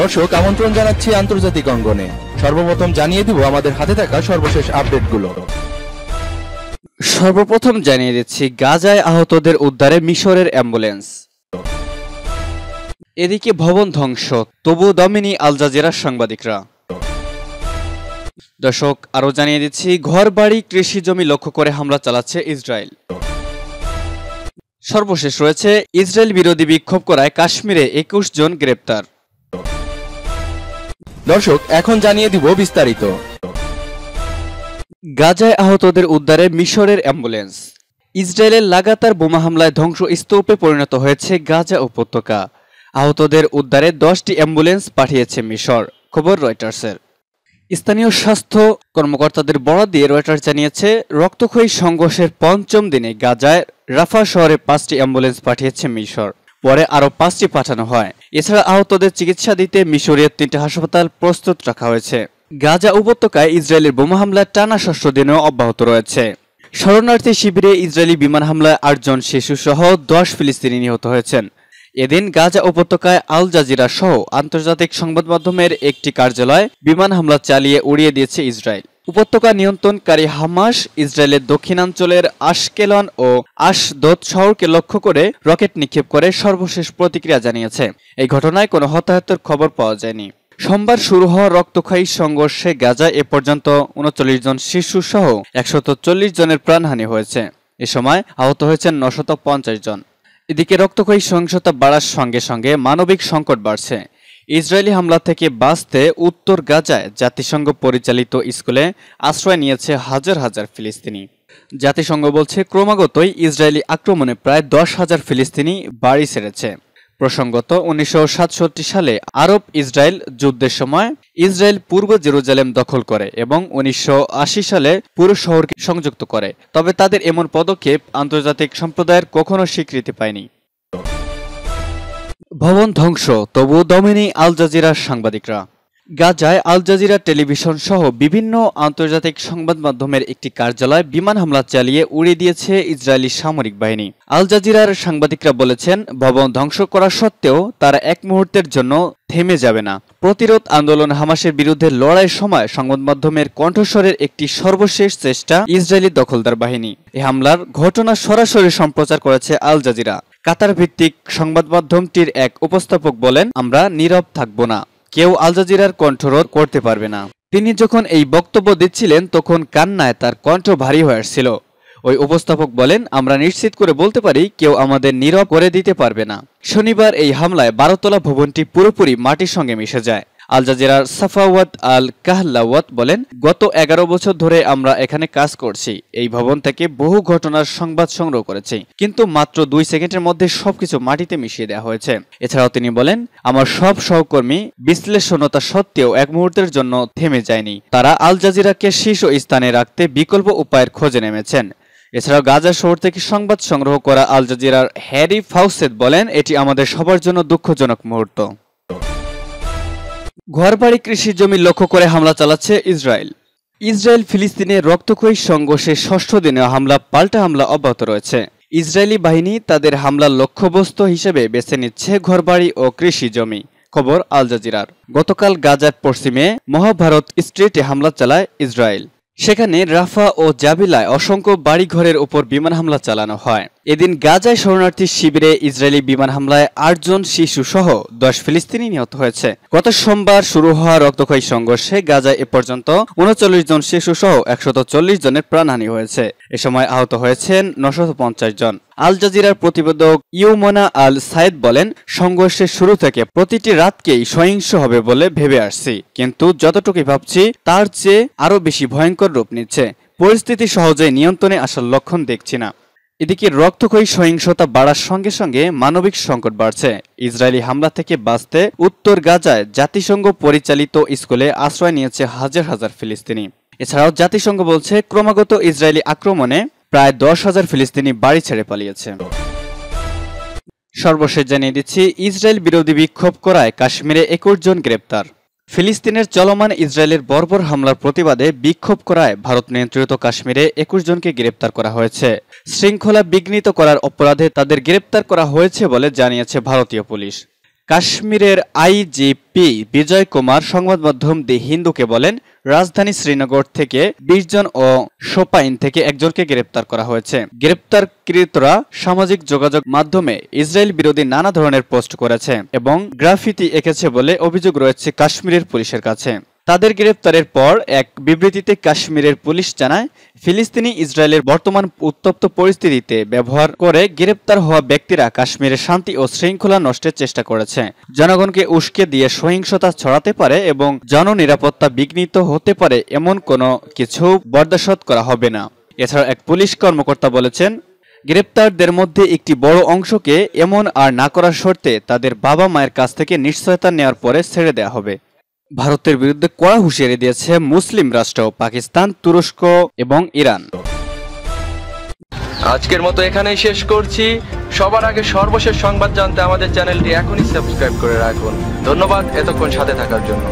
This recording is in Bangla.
দর্শক আমন্ত্রণ জানাচ্ছি আন্তর্জাতিক অঙ্গনে সর্বপ্রথম জানিয়ে দিব আমাদের হাতে থাকা সর্বশেষ আপডেটগুলো সর্বপ্রথম জানিয়ে দিচ্ছি গাজায় আহতদের উদ্ধারে মিশরের অ্যাম্বুলেন্স এদিকে ভবন ধ্বংস তবু দমিনী আল জাজিরার সাংবাদিকরা দর্শক আরও জানিয়ে দিচ্ছি ঘর বাড়ি কৃষি জমি লক্ষ্য করে হামলা চালাচ্ছে ইসরায়েল সর্বশেষ রয়েছে ইসরায়েল বিরোধী বিক্ষোভ করায় কাশ্মীরে একুশ জন গ্রেপ্তার দর্শক এখন জানিয়ে দিব বিস্তারিত গাজায় আহতদের উদ্ধারে মিশরের অ্যাম্বুলেন্স ইসরায়েলের লাগাতার বোমা হামলায় ধ্বংস স্তূপে পরিণত হয়েছে গাজা উপত্যকা আহতদের উদ্ধারে দশটি অ্যাম্বুলেন্স পাঠিয়েছে মিশর খবর রয়টার্সের স্থানীয় স্বাস্থ্য কর্মকর্তাদের বরাদ দিয়ে রয়টার্স জানিয়েছে রক্তক্ষয়ী সংঘর্ষের পঞ্চম দিনে গাজায় রাফা শহরে পাঁচটি অ্যাম্বুলেন্স পাঠিয়েছে মিশর পরে আরও পাঁচটি পাঠানো হয় এছাড়া আহতদের চিকিৎসা দিতে মিশরের তিনটি হাসপাতাল প্রস্তুত রাখা হয়েছে গাজা উপত্যকায় ইসরায়েলের বোমা হামলার টানা ষষ্ঠ দিনেও অব্যাহত রয়েছে শরণার্থী শিবিরে ইসরায়েলি বিমান হামলায় আটজন শিশু সহ দশ ফিলিস্তিনি নিহত হয়েছেন এদিন গাজা উপত্যকায় আল জাজিরা সহ আন্তর্জাতিক সংবাদ মাধ্যমের একটি কার্যালয় বিমান হামলা চালিয়ে উড়িয়ে দিয়েছে ইসরায়েল উপত্যকা নিয়ন্ত্রণকারী হামাস ইসরায়েলের দক্ষিণাঞ্চলের আশকেলন ও আশদোদ শহরকে লক্ষ্য করে রকেট নিক্ষেপ করে সর্বশেষ প্রতিক্রিয়া জানিয়েছে এই ঘটনায় কোনো হতাহতের খবর পাওয়া যায়নি সোমবার শুরু হওয়া রক্তক্ষয়ী সংঘর্ষে গাজা এ পর্যন্ত উনচল্লিশ জন শিশু সহ একশত চল্লিশ জনের প্রাণহানি হয়েছে এ সময় আহত হয়েছেন নশত পঞ্চাশ জন এদিকে রক্তক্ষয়ী সহিংসতা বাড়ার সঙ্গে সঙ্গে মানবিক সংকট বাড়ছে ইসরায়েলি হামলা থেকে বাঁচতে উত্তর গাজায় জাতিসংঘ পরিচালিত স্কুলে আশ্রয় নিয়েছে হাজার হাজার ফিলিস্তিনি জাতিসংঘ বলছে ক্রমাগতই ইসরায়েলি আক্রমণে প্রায় দশ হাজার ফিলিস্তিনি বাড়ি ছেড়েছে প্রসঙ্গত উনিশশো সালে আরব ইসরায়েল যুদ্ধের সময় ইসরায়েল পূর্ব জেরুজালেম দখল করে এবং উনিশশো সালে পুরো শহরকে সংযুক্ত করে তবে তাদের এমন পদক্ষেপ আন্তর্জাতিক সম্প্রদায়ের কখনো স্বীকৃতি পায়নি ভবন ধ্বংস তবু দমেনি আল জাজিরার সাংবাদিকরা গাজায় আল জাজিরা টেলিভিশন সহ বিভিন্ন আন্তর্জাতিক সংবাদ মাধ্যমের একটি কার্যালয় বিমান হামলা চালিয়ে উড়ে দিয়েছে ইসরায়েলি সামরিক বাহিনী আল জাজিরার সাংবাদিকরা বলেছেন ভবন ধ্বংস করা সত্ত্বেও তারা এক মুহূর্তের জন্য থেমে যাবে না প্রতিরোধ আন্দোলন হামাসের বিরুদ্ধে লড়াই সময় সংবাদ মাধ্যমের কণ্ঠস্বরের একটি সর্বশেষ চেষ্টা ইসরায়েলি দখলদার বাহিনী এ হামলার ঘটনা সরাসরি সম্প্রচার করেছে আল জাজিরা কাতার ভিত্তিক সংবাদ মাধ্যমটির এক উপস্থাপক বলেন আমরা নীরব থাকব না কেউ আল জাজিরার কণ্ঠরোধ করতে পারবে না তিনি যখন এই বক্তব্য দিচ্ছিলেন তখন কান্নায় তার কণ্ঠ ভারী হয়ে আসছিল ওই উপস্থাপক বলেন আমরা নিশ্চিত করে বলতে পারি কেউ আমাদের নীরব করে দিতে পারবে না শনিবার এই হামলায় বারোতলা ভবনটি পুরোপুরি মাটির সঙ্গে মিশে যায় আল জাজিরার সাফাওয়াত আল কাহলাওয়াত বলেন গত এগারো বছর ধরে আমরা এখানে কাজ করছি এই ভবন থেকে বহু ঘটনার সংবাদ সংগ্রহ করেছি কিন্তু মাত্র দুই সেকেন্ডের মধ্যে সবকিছু মাটিতে মিশিয়ে দেওয়া হয়েছে এছাড়াও তিনি বলেন আমার সব সহকর্মী বিশ্লেষণতা সত্ত্বেও এক মুহূর্তের জন্য থেমে যায়নি তারা আল জাজিরাকে শীর্ষ স্থানে রাখতে বিকল্প উপায়ের খোঁজে নেমেছেন এছাড়াও গাজা শহর থেকে সংবাদ সংগ্রহ করা আল জাজিরার হ্যারি ফাউসেদ বলেন এটি আমাদের সবার জন্য দুঃখজনক মুহূর্ত ঘরবাড়ি কৃষি জমি লক্ষ্য করে হামলা চালাচ্ছে ইসরায়েল ইসরায়েল ফিলিস্তিনে রক্তক্ষয়ী সংঘর্ষে ষষ্ঠ দিনে হামলা পাল্টা হামলা অব্যাহত রয়েছে ইসরায়েলি বাহিনী তাদের হামলার লক্ষ্যবস্তু হিসেবে বেছে নিচ্ছে ঘরবাড়ি ও কৃষি জমি খবর আল জাজিরার গতকাল গাজার পশ্চিমে মহাভারত স্ট্রিটে হামলা চালায় ইসরায়েল সেখানে রাফা ও জাবিলায় অসংখ্য বাড়িঘরের উপর বিমান হামলা চালানো হয় এদিন গাজায় শরণার্থী শিবিরে ইসরায়েলি বিমান হামলায় আটজন শিশু সহ দশ ফিলিস্তিনি নিহত হয়েছে গত সোমবার শুরু হওয়া রক্তক্ষয়ী সংঘর্ষে গাজায় এ পর্যন্ত উনচল্লিশ জন শিশু সহ একশত চল্লিশ জনের প্রাণহানি হয়েছে এ সময় আহত হয়েছেন নশত পঞ্চাশ জন আল জাজিরার প্রতিবেদক ইউমনা আল সায়েদ বলেন সংঘর্ষের শুরু থেকে প্রতিটি রাতকেই সহিংস হবে বলে ভেবে আসছি কিন্তু যতটুকুই ভাবছি তার চেয়ে আরও বেশি ভয়ঙ্কর রূপ নিচ্ছে পরিস্থিতি সহজে নিয়ন্ত্রণে আসার লক্ষণ দেখছি না এদিকে রক্তক্ষয়ী সহিংসতা বাড়ার সঙ্গে সঙ্গে মানবিক সংকট বাড়ছে ইসরায়েলি হামলা থেকে বাঁচতে উত্তর গাজায় জাতিসংঘ পরিচালিত স্কুলে আশ্রয় নিয়েছে হাজার হাজার ফিলিস্তিনি এছাড়াও জাতিসংঘ বলছে ক্রমাগত ইসরায়েলি আক্রমণে প্রায় দশ হাজার ফিলিস্তিনি বাড়ি ছেড়ে পালিয়েছে সর্বশেষ জানিয়ে দিচ্ছি ইসরায়েল বিরোধী বিক্ষোভ করায় কাশ্মীরে একুশ জন গ্রেপ্তার ফিলিস্তিনের চলমান ইসরায়েলের বর্বর হামলার প্রতিবাদে বিক্ষোভ করায় ভারত নিয়ন্ত্রিত কাশ্মীরে একুশ জনকে গ্রেপ্তার করা হয়েছে শৃঙ্খলা বিঘ্নিত করার অপরাধে তাদের গ্রেপ্তার করা হয়েছে বলে জানিয়েছে ভারতীয় পুলিশ কাশ্মীরের আইজিপি বিজয় কুমার সংবাদ মাধ্যম দি হিন্দুকে বলেন রাজধানী শ্রীনগর থেকে বিশ জন ও সোপাইন থেকে একজনকে গ্রেপ্তার করা হয়েছে গ্রেপ্তারকৃতরা সামাজিক যোগাযোগ মাধ্যমে ইসরায়েল বিরোধী নানা ধরনের পোস্ট করেছে এবং গ্রাফিতি এঁকেছে বলে অভিযোগ রয়েছে কাশ্মীরের পুলিশের কাছে তাদের গ্রেপ্তারের পর এক বিবৃতিতে কাশ্মীরের পুলিশ জানায় ফিলিস্তিনি ইসরায়েলের বর্তমান উত্তপ্ত পরিস্থিতিতে ব্যবহার করে গ্রেপ্তার হওয়া ব্যক্তিরা কাশ্মীরে শান্তি ও শৃঙ্খলা নষ্টের চেষ্টা করেছে জনগণকে উস্কে দিয়ে সহিংসতা ছড়াতে পারে এবং জননিরাপত্তা বিঘ্নিত হতে পারে এমন কোনো কিছু বরদাশত করা হবে না এছাড়া এক পুলিশ কর্মকর্তা বলেছেন গ্রেপ্তারদের মধ্যে একটি বড় অংশকে এমন আর না করার শর্তে তাদের বাবা মায়ের কাছ থেকে নিশ্চয়তা নেওয়ার পরে ছেড়ে দেওয়া হবে ভারতের বিরুদ্ধে কড়া হুঁশিয়ারি দিয়েছে মুসলিম রাষ্ট্র পাকিস্তান তুরস্ক এবং ইরান আজকের মতো এখানেই শেষ করছি সবার আগে সর্বশেষ সংবাদ জানতে আমাদের চ্যানেলটি এখনই সাবস্ক্রাইব করে রাখুন ধন্যবাদ এতক্ষণ সাথে থাকার জন্য